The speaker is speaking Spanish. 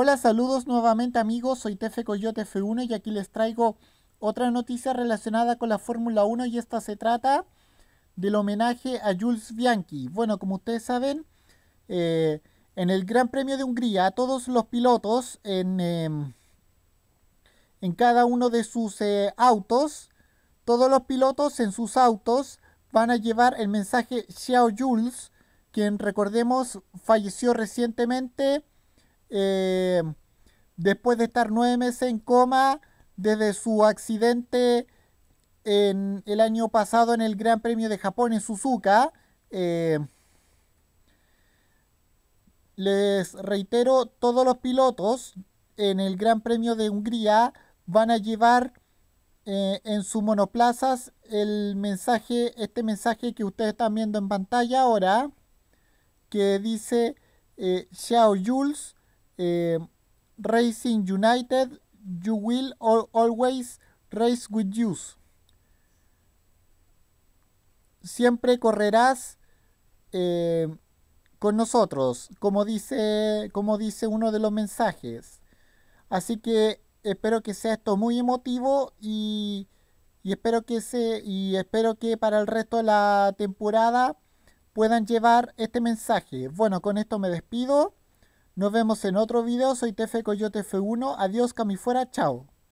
Hola, saludos nuevamente amigos, soy Tefe Coyote F1 y aquí les traigo otra noticia relacionada con la Fórmula 1 y esta se trata del homenaje a Jules Bianchi. Bueno, como ustedes saben, eh, en el Gran Premio de Hungría todos los pilotos en, em, en cada uno de sus eh, autos, todos los pilotos en sus autos van a llevar el mensaje Xiao Jules, quien recordemos falleció recientemente eh, después de estar nueve meses en coma desde su accidente en el año pasado en el Gran Premio de Japón en Suzuka. Eh, les reitero, todos los pilotos en el Gran Premio de Hungría van a llevar eh, en sus monoplazas el mensaje, este mensaje que ustedes están viendo en pantalla ahora, que dice Xiao Jules eh, Racing United, you will always race with you. Siempre correrás eh, con nosotros, como dice, como dice uno de los mensajes. Así que espero que sea esto muy emotivo y espero que se y espero que para el resto de la temporada puedan llevar este mensaje. Bueno, con esto me despido. Nos vemos en otro video. Soy Tefe Coyote F1. Adiós, fuera. Chao.